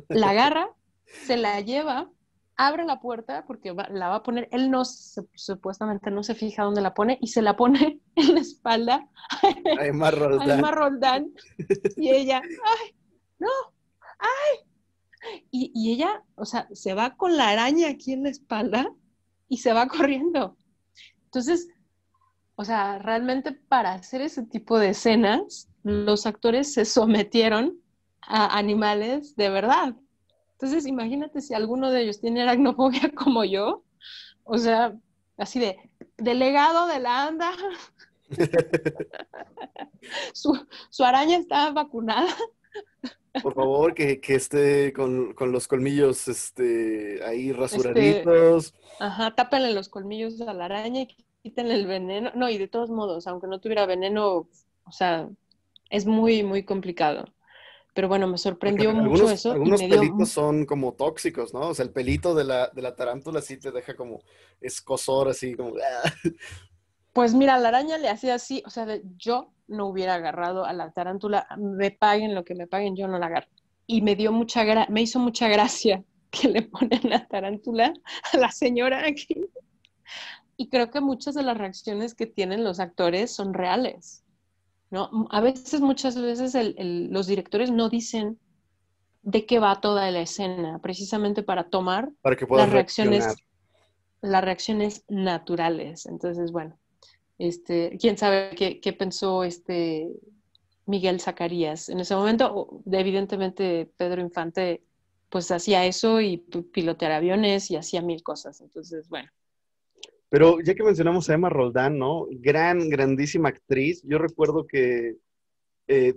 La agarra, se la lleva abre la puerta porque la va a poner, él no, supuestamente no se fija dónde la pone y se la pone en la espalda a Emma Roldán. y ella, ay, no, ay. Y, y ella, o sea, se va con la araña aquí en la espalda y se va corriendo. Entonces, o sea, realmente para hacer ese tipo de escenas, los actores se sometieron a animales de verdad. Entonces, imagínate si alguno de ellos tiene aracnofobia como yo, o sea, así de delegado de la ANDA. su, araña está vacunada. Por favor, que, esté con, los colmillos este, ahí este, rasuraditos. ajá, tápenle los colmillos a la araña y quítenle el veneno. No, y de todos modos, aunque no tuviera veneno, o sea, es muy, muy complicado. Pero bueno, me sorprendió mucho eso. Algunos pelitos son como tóxicos, ¿no? O sea, el pelito de la, tarántula sí te deja como escosor, así como... Ah. Pues mira, la araña le hacía así, o sea, yo no hubiera agarrado a la tarántula, me paguen lo que me paguen, yo no la agarro. Y me dio mucha me hizo mucha gracia que le ponen la tarántula a la señora aquí. Y creo que muchas de las reacciones que tienen los actores son reales. A veces, muchas veces, los directores no dicen de qué va toda la escena, precisamente para tomar las reacciones, las reacciones naturales. Entonces, bueno, este, quién sabe qué, pensó este Miguel Zacarías en ese momento. Evidentemente, Pedro Infante pues hacía eso y pilotear aviones y hacía mil cosas. Entonces, bueno, pero ya que mencionamos a Emma Roldán, ¿no? Gran, grandísima actriz. Yo recuerdo que eh,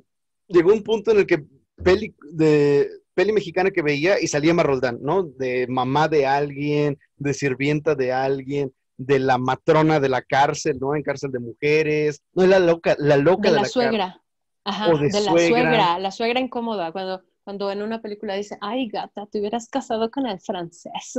llegó un punto en el que peli, de, peli mexicana que veía y salía Emma Roldán, ¿no? De mamá de alguien, de sirvienta de alguien, de la matrona de la cárcel, ¿no? En cárcel de mujeres. No, es la loca, la loca de, de la, suegra. Ajá, de, la suegra, la suegra incómoda, cuando, cuando en una película dice, ay gata, te hubieras casado con el francés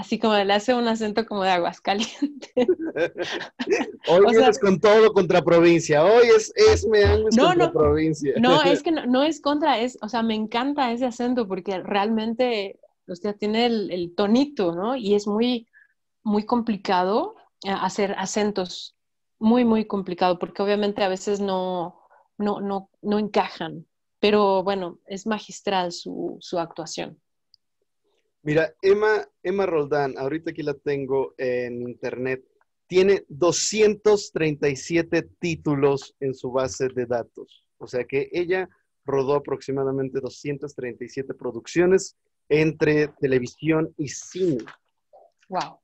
así como le hace un acento como de Aguascalientes. Hoy es con todo contra provincia, hoy es, es me no, contra no, provincia. No, es que no, es contra, es, o sea, me encanta ese acento porque realmente, usted tiene el, el, tonito, ¿no? Y es muy, muy complicado eh, hacer acentos, muy, muy complicado, porque obviamente a veces no, no, no, no encajan, pero bueno, es magistral su, su actuación. Mira, Emma, Emma Roldán, ahorita aquí la tengo en internet, tiene 237 títulos en su base de datos. O sea que ella rodó aproximadamente 237 producciones entre televisión y cine. Wow.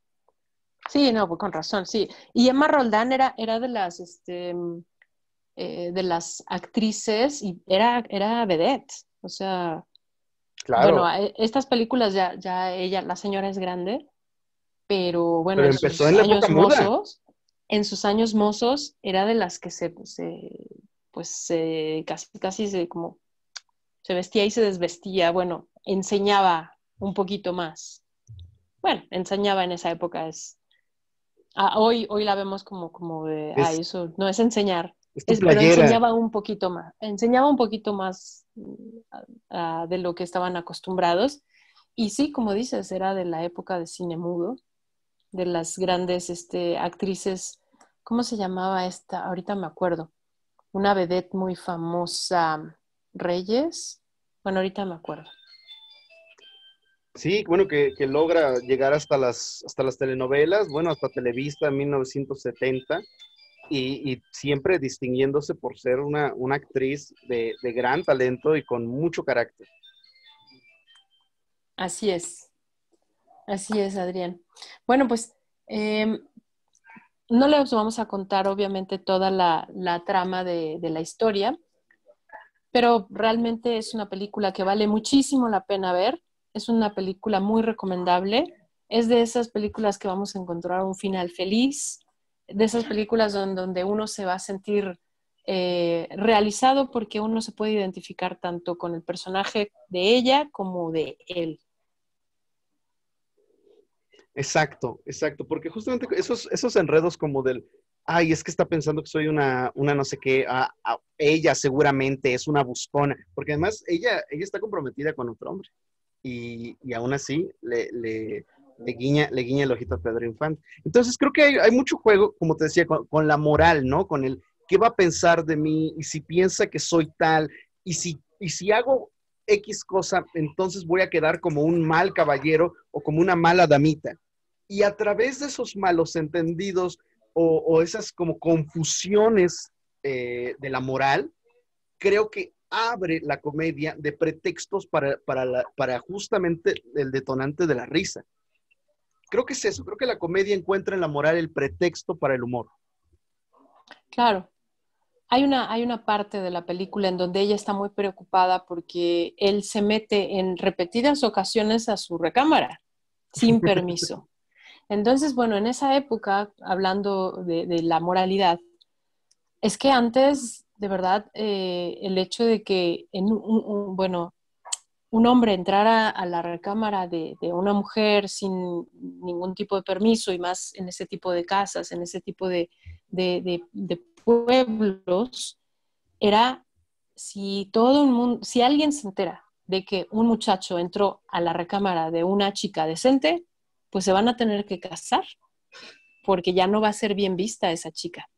Sí, no, pues con razón, sí. Y Emma Roldán era, era de las este, eh, de las actrices y era, era vedette. O sea, Claro. Bueno, e, estas películas ya, ya ella, la señora es grande, pero bueno, en sus años mozos, en sus años mozos era de las que se, pues casi, casi se como se vestía y se desvestía, bueno, enseñaba un poquito más. Bueno, enseñaba en esa época es hoy hoy la vemos como como de eso no es enseñar, pero enseñaba un poquito más, enseñaba un poquito más mm, de lo que estaban acostumbrados. Y sí, como dices, era de la época de cine mudo, de las grandes este, actrices, ¿cómo se llamaba esta? Ahorita me acuerdo, una vedette muy famosa, Reyes. Bueno, ahorita me acuerdo. Sí, bueno, que, logra llegar hasta las, hasta las telenovelas, bueno, hasta Televista en 1970, y, siempre distinguiéndose por ser una, actriz de, gran talento y con mucho carácter. Así es, así es, Adrián. Bueno, pues em, no les vamos a contar obviamente toda la, trama de, de la historia, pero realmente es una película que vale muchísimo la pena ver, es una película muy recomendable, es de esas películas que vamos a encontrar un final feliz, de esas películas donde, uno se va a sentir eh, realizado porque uno se puede identificar tanto con el personaje de ella como de él. Exacto, exacto, porque justamente esos, esos enredos como del, ay, es que está pensando que soy una, una no sé qué, ella seguramente es una buscona, porque además ella, ella está comprometida con otro hombre y, aún así le, le guiña, le el ojito a Pedro Infante. Entonces creo que hay, hay mucho juego, como te decía, con, la moral, ¿no? Con el qué va a pensar de mí y si piensa que soy tal y si, y si hago X cosa, entonces voy a quedar como un mal caballero o como una mala damita. Y a través de esos malos entendidos o, esas como confusiones eh, de la moral, creo que abre la comedia de pretextos para, para, para justamente el detonante de la risa creo que es eso, creo que la comedia encuentra en la moral el pretexto para el humor. Claro. Hay una, hay una parte de la película en donde ella está muy preocupada porque él se mete en repetidas ocasiones a su recámara sin permiso. Entonces, bueno, en esa época, hablando de, la moralidad, es que antes, de verdad, eh, el hecho de que, en un, un, bueno, un hombre entrara a, la recámara de, una mujer sin ningún tipo de permiso y más en ese tipo de casas, en ese tipo de, pueblos, era si todo el mundo, si alguien se entera de que un muchacho entró a la recámara de una chica decente, pues se van a tener que casar, porque ya no va a ser bien vista esa chica.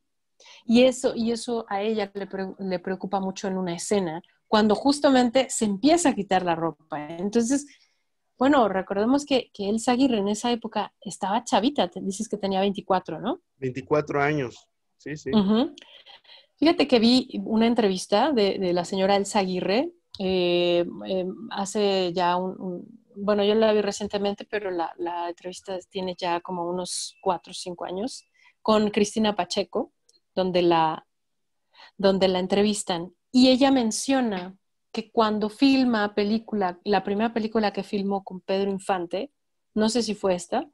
Y eso, y eso a ella le preocupa mucho en una escena, cuando justamente se empieza a quitar la ropa. Entonces, bueno, recordemos que, que Elsa Aguirre en esa época estaba chavita, dices que tenía 24, ¿no? 24 años, sí, sí. Fíjate que vi una entrevista de, la señora Elsa Aguirre eh, eh, hace ya un, bueno, yo la vi recientemente, pero la, entrevista tiene ya como unos 4 o 5 años, con Cristina Pacheco, donde la, donde la entrevistan y ella menciona que cuando filma película, la primera película que filmó con Pedro Infante, no sé si fue esta,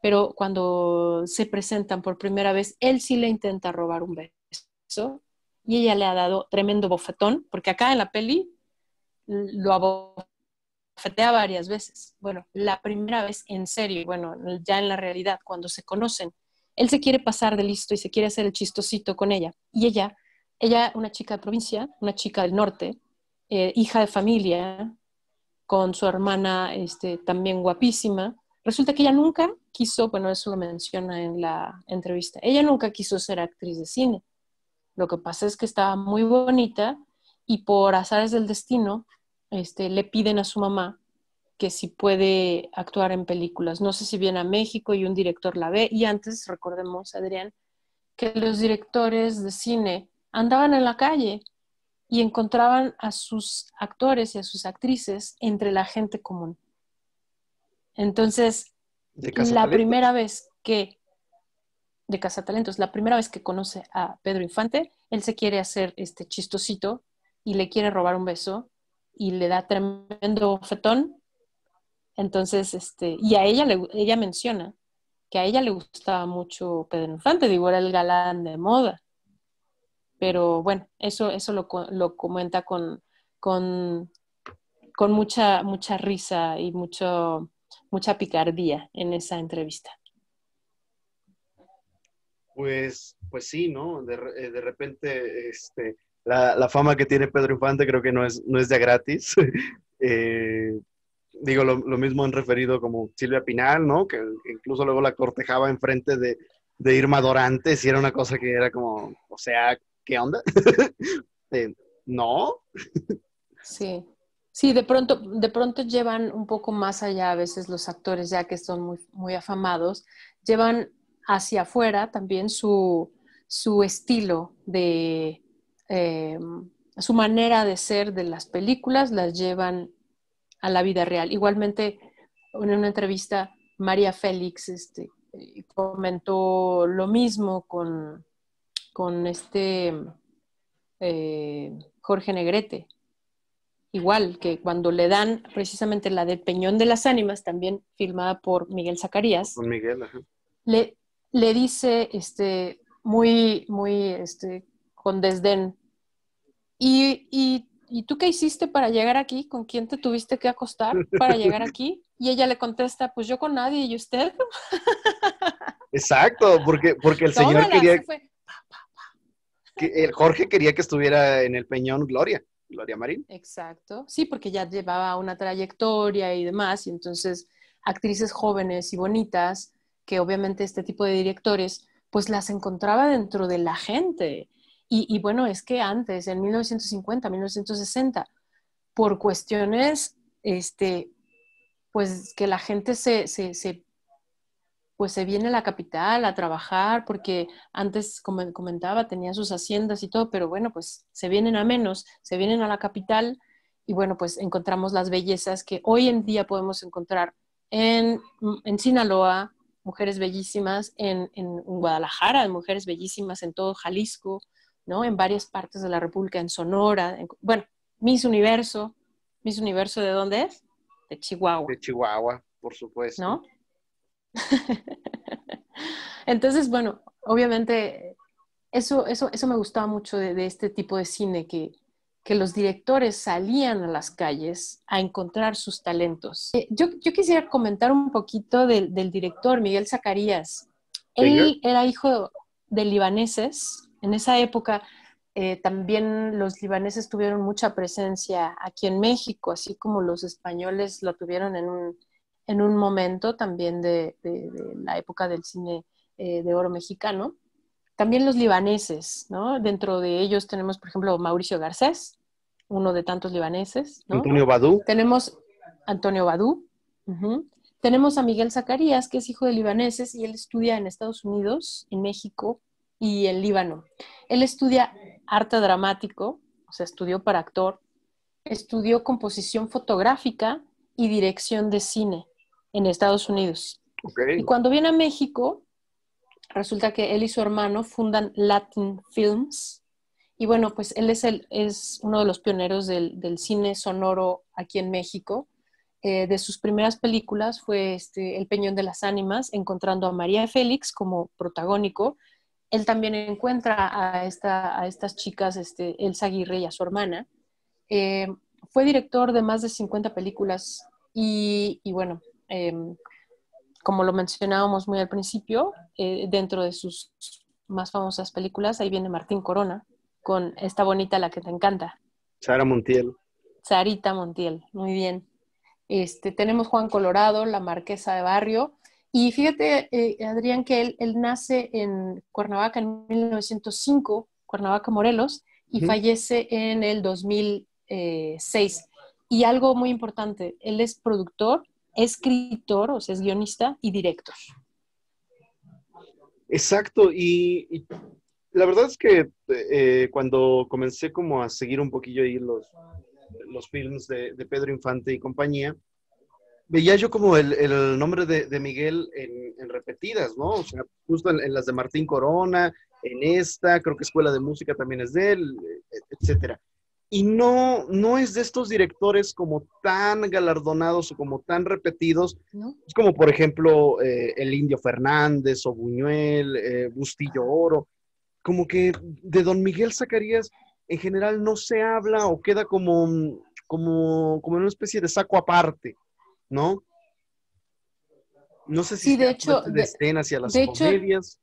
pero cuando se presentan por primera vez, él sí le intenta robar un beso y ella le ha dado tremendo bofetón, porque acá en la peli lo abofetea varias veces. Bueno, la primera vez en serio, bueno, ya en la realidad, cuando se conocen, él se quiere pasar de listo y se quiere hacer el chistosito con ella y ella ella, una chica de provincia, una chica del norte, eh, hija de familia, con su hermana este, también guapísima. Resulta que ella nunca quiso, bueno, eso lo menciona en la entrevista, ella nunca quiso ser actriz de cine. Lo que pasa es que estaba muy bonita y por azares del destino este, le piden a su mamá que si puede actuar en películas. No sé si viene a México y un director la ve. Y antes, recordemos, Adrián, que los directores de cine andaban en la calle y encontraban a sus actores y a sus actrices entre la gente común. Entonces, la primera vez que, de Casa Talentos, la primera vez que conoce a Pedro Infante, él se quiere hacer este chistosito y le quiere robar un beso y le da tremendo fetón. Entonces, este, y a ella, ella menciona que a ella le gustaba mucho Pedro Infante, digo, era el galán de moda. Pero bueno, eso, eso lo, lo comenta con, con, mucha, mucha risa y mucho, mucha picardía en esa entrevista. Pues, pues sí, ¿no? De, eh, repente, este, la, fama que tiene Pedro Infante creo que no es, no es de gratis. Eh, digo, lo, mismo han referido como Silvia Pinal, ¿no? Que incluso luego la cortejaba enfrente de, de Irma Dorantes y era una cosa que era como, o sea, ¿qué onda? Eh, no. sí. Sí, de pronto, de pronto llevan un poco más allá a veces los actores, ya que son muy, muy afamados, llevan hacia afuera también su, estilo de em, su manera de ser de las películas, las llevan a la vida real. Igualmente, en una entrevista, María Félix este, eh, comentó lo mismo con con este eh, Jorge Negrete. Igual que cuando le dan precisamente la del Peñón de las Ánimas, también filmada por Miguel Zacarías. Le, le dice este, muy, muy este, con desdén. ¿Y, tú qué hiciste para llegar aquí? ¿Con quién te tuviste que acostar para llegar aquí? Y ella le contesta, pues yo con nadie y usted. Exacto, porque, porque el señor quería el Jorge quería que estuviera en el Peñón Gloria, Gloria Marín. Exacto, sí, porque ya llevaba una trayectoria y demás, y entonces actrices jóvenes y bonitas, que obviamente este tipo de directores, pues las encontraba dentro de la gente. Y, bueno, es que antes, en 1950, 1960, por cuestiones, este, pues que la gente se, se, se pues se viene a la capital a trabajar, porque antes, como comentaba, tenía sus haciendas y todo, pero bueno, pues se vienen a menos, se vienen a la capital y bueno, pues encontramos las bellezas que hoy en día podemos encontrar en, mm, Sinaloa, mujeres bellísimas, en, en Guadalajara, mujeres bellísimas en todo Jalisco, ¿no? En varias partes de la República, en Sonora, bueno, Miss Universo, Miss Universo, ¿de dónde es? De Chihuahua. De Chihuahua, por supuesto. ¿No? Entonces, bueno, obviamente eso, eso, eso me gustaba mucho de, este tipo de cine, que, que, los directores salían a las calles a encontrar sus talentos. Eh, yo, quisiera comentar un poquito del, director, Miguel Zacarías. Él era hijo de libaneses. En esa época eh, también los libaneses tuvieron mucha presencia aquí en México, así como los españoles lo tuvieron en un, en un momento también de, la época del cine eh, de oro mexicano. También los libaneses, ¿no? Dentro de ellos tenemos, por ejemplo, Mauricio Garcés, uno de tantos libaneses. Antonio Badú. Tenemos Antonio Badú. Tenemos a Miguel Zacarías, que es hijo de libaneses y él estudia en Estados Unidos, en México y en Líbano. Él estudia arte dramático, o sea, estudió para actor, estudió composición fotográfica y dirección de cine en Estados Unidos. Y cuando viene a México, resulta que él y su hermano fundan Latin Films. Y bueno, pues él es, el, es uno de los pioneros del, cine sonoro aquí en México. Eh, de sus primeras películas fue este, El Peñón de las Ánimas, encontrando a María Félix como protagónico. Él también encuentra a, estas chicas, este, Elsa Aguirre y a su hermana. Eh, fue director de más de 50 películas y bueno, Em, como lo mencionábamos muy al principio, eh, dentro de sus más famosas películas, ahí viene Martín Corona con esta bonita la que te encanta. Sara Montiel. Sarita Montiel, muy bien. Este, tenemos Juan Colorado, la marquesa de barrio. Y fíjate, eh, Adrián, que él, nace en Cuernavaca en 1905, Cuernavaca, Morelos, y fallece en el 2006. Eh, y algo muy importante, él es productor escritor, o sea, es guionista y director. Exacto, y, la verdad es que eh, cuando comencé como a seguir un poquillo ahí los, los films de, Pedro Infante y compañía, veía yo como el, nombre de, Miguel en, repetidas, ¿no? O sea, justo en, en, las de Martín Corona, en esta, creo que Escuela de Música también es de él, eh, etcétera y no, no es de estos directores como tan galardonados o como tan repetidos. Es como, por ejemplo, eh, el Indio Fernández o Buñuel, eh, Bustillo Oro. Como que de Don Miguel Zacarías en general no se habla o queda como, mm, como, en una especie de saco aparte, ¿no? No sé si de hecho, de, las comedias.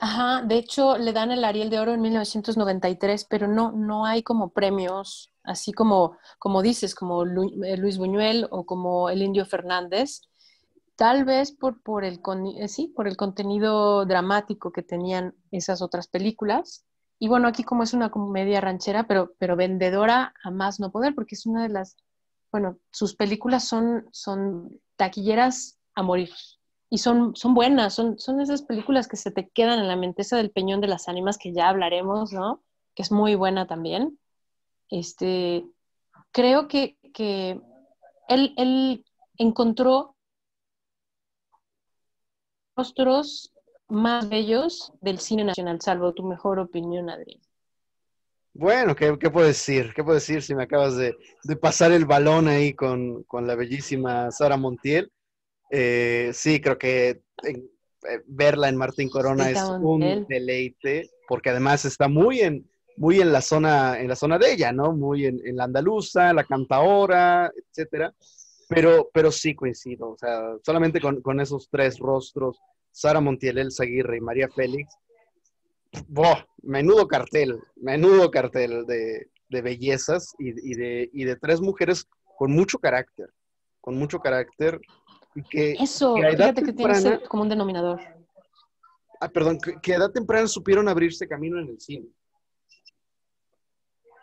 Ajá, de hecho le dan el Ariel de Oro en 1993, pero no, no hay como premios, así como, como dices, como eh, Luis Buñuel o como el Indio Fernández, tal vez por, por, el, eh, sí, por el contenido dramático que tenían esas otras películas. Y bueno, aquí como es una comedia ranchera, pero, pero vendedora a más no poder, porque es una de las, bueno, sus películas son, son taquilleras a morir y son, son buenas, son, son esas películas que se te quedan en la mente, esa del Peñón de las Ánimas que ya hablaremos, ¿no? Que es muy buena también. Este, creo que, él, él, encontró rostros más bellos del cine nacional, salvo tu mejor opinión, Adrián. Bueno, ¿qué, ¿qué, puedo decir? ¿Qué puedo decir si me acabas de, pasar el balón ahí con, con la bellísima Sara Montiel? Eh, sí, creo que eh, verla en Martín Corona es un deleite, porque además está muy en, muy en la zona, en la zona de ella, ¿no? Muy en, la andaluza, la cantaora, etcétera. Pero, pero sí coincido, o sea, solamente con, con esos tres rostros, Sara Montiel, Elsa Aguirre y María Félix, menudo cartel, menudo cartel de, de bellezas y, y, de, y de tres mujeres con mucho carácter, con mucho carácter, eso, que fíjate que como un denominador. Ah, perdón, que, a edad temprana supieron abrirse camino en el cine.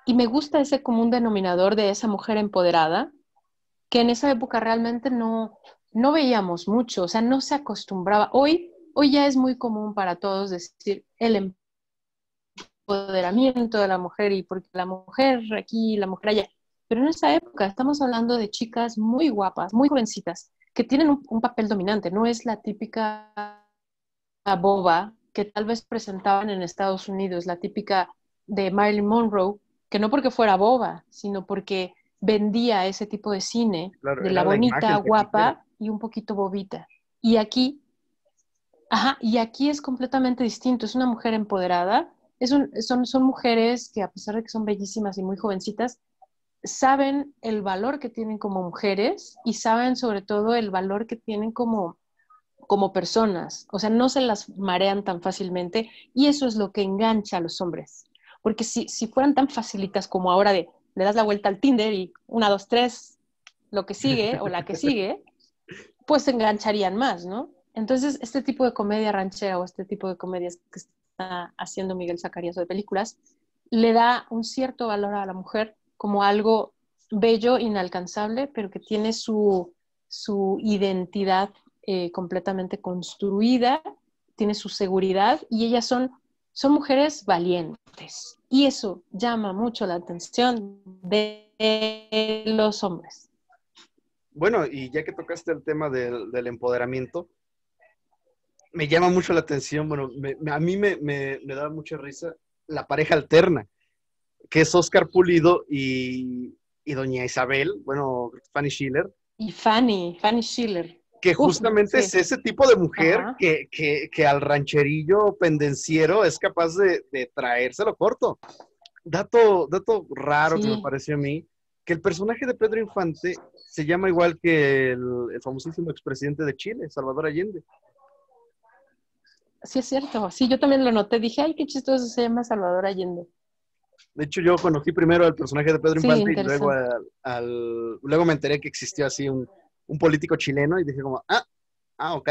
Y me gusta ese común denominador de esa mujer empoderada, que en esa época realmente no, veíamos mucho, o sea, no se acostumbraba. Hoy, hoy ya es muy común para todos decir el empoderamiento de la mujer y porque la mujer aquí, la mujer allá. Pero en esa época estamos hablando de chicas muy guapas, muy jovencitas, que tienen un, papel dominante, no es la típica boba que tal vez presentaban en Estados Unidos, la típica de Marilyn Monroe, que no porque fuera boba, sino porque vendía ese tipo de cine, de la bonita, guapa y un poquito bobita. Y aquí, y aquí es completamente distinto, es una mujer empoderada, son, son mujeres que a pesar de que son bellísimas y muy jovencitas, saben el valor que tienen como mujeres y saben sobre todo el valor que tienen como, como personas. O sea, no se las marean tan fácilmente y eso es lo que engancha a los hombres. Porque si, fueran tan facilitas como ahora de le das la vuelta al Tinder y una, dos, tres, lo que sigue o la que sigue, pues se engancharían más, ¿no? Entonces, este tipo de comedia ranchera o este tipo de comedias que está haciendo Miguel Zacarías de películas, le da un cierto valor a la mujer como algo bello, inalcanzable, pero que tiene su, identidad eh, completamente construida, tiene su seguridad y ellas son, son mujeres valientes. Y eso llama mucho la atención de los hombres. Bueno, y ya que tocaste el tema del, empoderamiento, me llama mucho la atención, bueno, a mí me, me da mucha risa la pareja alterna que es Oscar Pulido y, doña Isabel, bueno, Fanny Schiller. Y Fanny, Fanny Schiller. Que justamente es ese tipo de mujer que, que, que, al rancherillo pendenciero es capaz de, traérselo corto. Dato, dato raro que me pareció a mí, que el personaje de Pedro Infante se llama igual que el, el famosísimo expresidente de Chile, Salvador Allende. Sí, es cierto. Sí, yo también lo noté. Dije, ay, qué chistoso se llama Salvador Allende. De hecho, yo conocí primero al personaje de Pedro y luego, me enteré que existió así un, político chileno y dije como, ah, ah ok.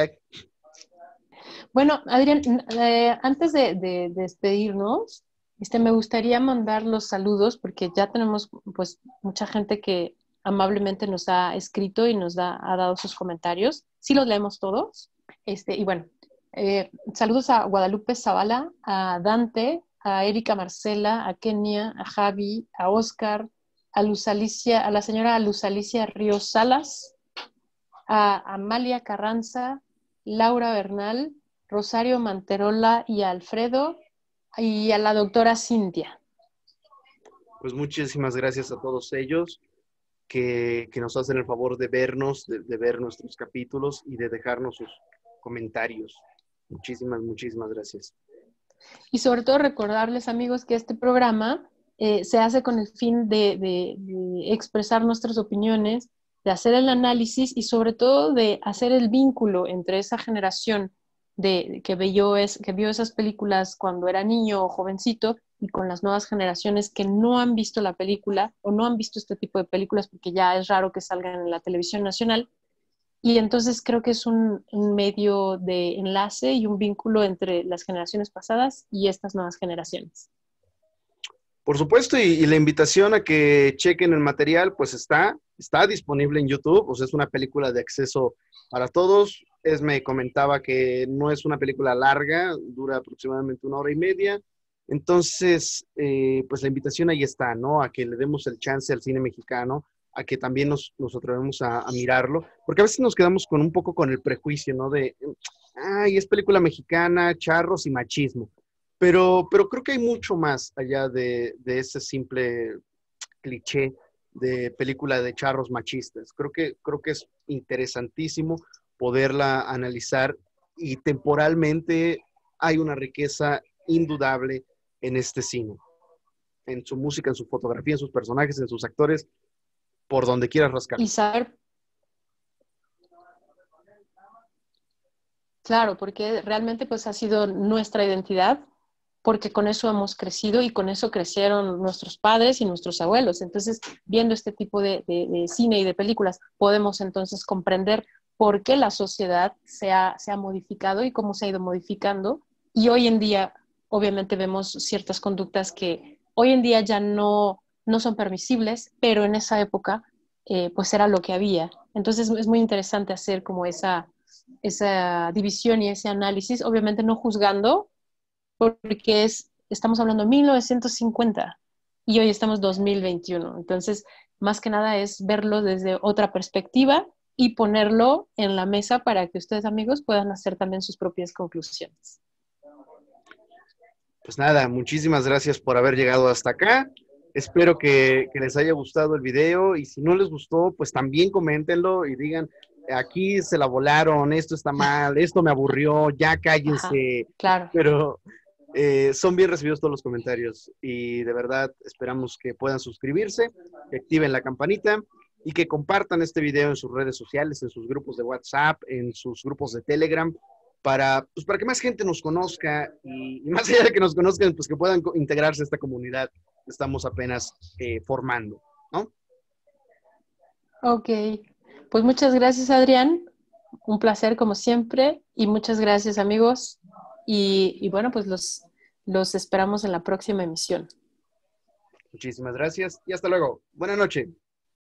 Bueno, Adrián, eh, antes de, despedirnos, este, me gustaría mandar los saludos porque ya tenemos pues mucha gente que amablemente nos ha escrito y nos ha dado sus comentarios. Sí los leemos todos. Este, y bueno, eh, saludos a Guadalupe Zavala, a Dante, a Erika Marcela, a Kenia, a Javi, a Oscar, a Luz Alicia, a la señora Luz Alicia Ríos Salas, a Amalia Carranza, Laura Bernal, Rosario Manterola y a Alfredo y a la doctora Cintia. Pues muchísimas gracias a todos ellos que, nos hacen el favor de vernos, de ver nuestros capítulos y de dejarnos sus comentarios. Muchísimas, muchísimas gracias. Y sobre todo recordarles, amigos, que este programa eh, se hace con el fin de, expresar nuestras opiniones, de hacer el análisis y sobre todo de hacer el vínculo entre esa generación que, que vio esas películas cuando era niño o jovencito y con las nuevas generaciones que no han visto la película o no han visto este tipo de películas porque ya es raro que salgan en la televisión nacional y entonces creo que es un, medio de enlace y un vínculo entre las generaciones pasadas y estas nuevas generaciones. Por supuesto, y, la invitación a que chequen el material, pues está, está disponible en YouTube, o sea, es una película de acceso para todos. Es, me comentaba que no es una película larga, dura aproximadamente una hora y media. Entonces, eh, pues la invitación ahí está, ¿no? A que le demos el chance al cine mexicano a que también nos, atrevemos a, mirarlo, porque a veces nos quedamos con un poco con el prejuicio, ¿no? De, ay, es película mexicana, charros y machismo. Pero, pero creo que hay mucho más allá de, ese simple cliché de película de charros machistas. Creo que, creo que es interesantísimo poderla analizar y temporalmente hay una riqueza indudable en este cine, en su música, en su fotografía, en sus personajes, en sus actores, por donde quieras rascar. Y saber. Claro, porque realmente pues ha sido nuestra identidad, porque con eso hemos crecido y con eso crecieron nuestros padres y nuestros abuelos. Entonces, viendo este tipo de, cine y de películas, podemos entonces comprender por qué la sociedad se ha, se ha modificado y cómo se ha ido modificando. Y hoy en día, obviamente, vemos ciertas conductas que hoy en día ya no no son permisibles, pero en esa época eh, pues era lo que había. Entonces es muy interesante hacer como esa, esa división y ese análisis, obviamente no juzgando, porque es, estamos hablando de 1950 y hoy estamos 2021. Entonces, más que nada es verlo desde otra perspectiva y ponerlo en la mesa para que ustedes amigos puedan hacer también sus propias conclusiones. Pues nada, muchísimas gracias por haber llegado hasta acá. Espero que, les haya gustado el video y si no les gustó, pues también coméntenlo y digan, aquí se la volaron, esto está mal, esto me aburrió, ya cállense. claro. Pero eh, son bien recibidos todos los comentarios y de verdad esperamos que puedan suscribirse, que activen la campanita y que compartan este video en sus redes sociales, en sus grupos de WhatsApp, en sus grupos de Telegram, para, pues, para que más gente nos conozca y, y más allá de que nos conozcan, pues que puedan integrarse a esta comunidad estamos apenas eh, formando, ¿no? Ok, pues muchas gracias Adrián, un placer como siempre y muchas gracias amigos y, bueno, pues los, los esperamos en la próxima emisión. Muchísimas gracias y hasta luego. Buenas noches.